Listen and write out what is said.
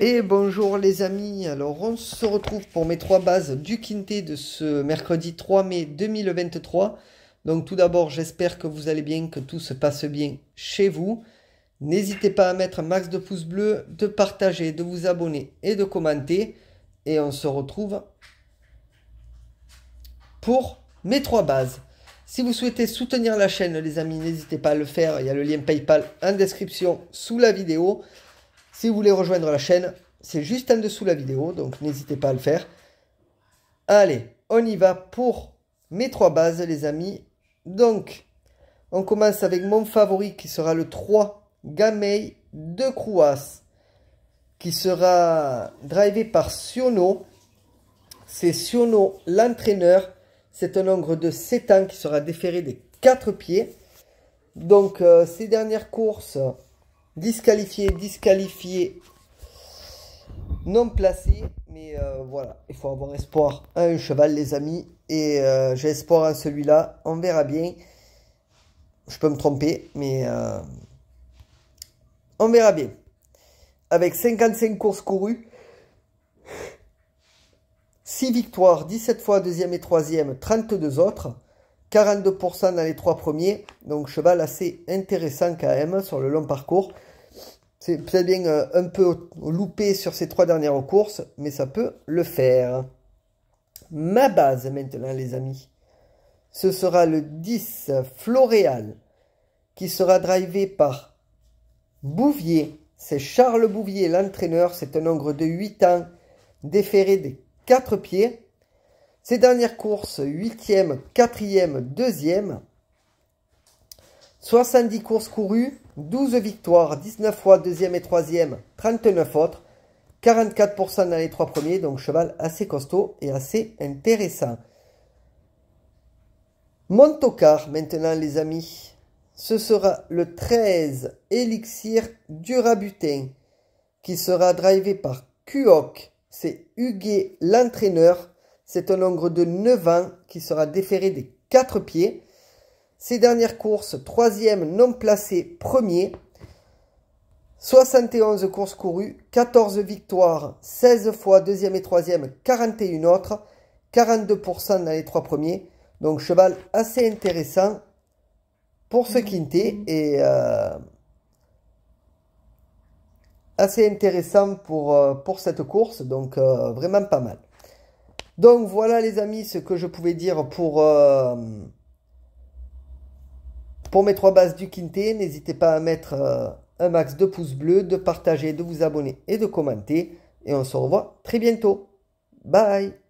Et bonjour les amis, alors on se retrouve pour mes trois bases du Quintet de ce mercredi 3 mai 2023. Donc tout d'abord j'espère que vous allez bien, que tout se passe bien chez vous. N'hésitez pas à mettre un max de pouces bleus, de partager, de vous abonner et de commenter. Et on se retrouve pour mes trois bases. Si vous souhaitez soutenir la chaîne les amis, n'hésitez pas à le faire, il y a le lien Paypal en description sous la vidéo. Si vous voulez rejoindre la chaîne, c'est juste en dessous la vidéo, donc n'hésitez pas à le faire. Allez, on y va pour mes trois bases, les amis. Donc, on commence avec mon favori qui sera le 3, Gamay de croas qui sera drivé par Siono. C'est Siono l'entraîneur. C'est un ongre de 7 ans qui sera déféré des 4 pieds. Donc, euh, ces dernières courses, Disqualifié, disqualifié, non placé. Mais euh, voilà, il faut avoir espoir à un cheval, les amis. Et euh, j'ai espoir à celui-là. On verra bien. Je peux me tromper, mais euh, on verra bien. Avec 55 courses courues, 6 victoires, 17 fois deuxième et troisième, 32 autres. 42% dans les trois premiers. Donc cheval assez intéressant quand même sur le long parcours. C'est peut-être bien euh, un peu loupé sur ces trois dernières courses, mais ça peut le faire. Ma base maintenant les amis, ce sera le 10 Floréal qui sera drivé par Bouvier. C'est Charles Bouvier l'entraîneur, c'est un ongre de 8 ans déféré des 4 pieds. Ces dernières courses, 8e, 4e, 2e, 70 courses courues, 12 victoires, 19 fois 2e et 3e, 39 autres, 44% dans les trois premiers, donc cheval assez costaud et assez intéressant. Montocar maintenant les amis, ce sera le 13 Elixir Durabutin qui sera drivé par Kuok, c'est Huguet l'entraîneur c'est un nombre de 9 ans qui sera déféré des 4 pieds. Ses dernières courses, 3e non placé, 1er. 71 courses courues, 14 victoires, 16 fois 2e et 3e, 41 autres, 42% dans les trois premiers. Donc cheval assez intéressant pour ce quinté et euh, assez intéressant pour, euh, pour cette course. Donc euh, vraiment pas mal. Donc voilà les amis ce que je pouvais dire pour, euh, pour mes trois bases du quinté. N'hésitez pas à mettre euh, un max de pouces bleus, de partager, de vous abonner et de commenter. Et on se revoit très bientôt. Bye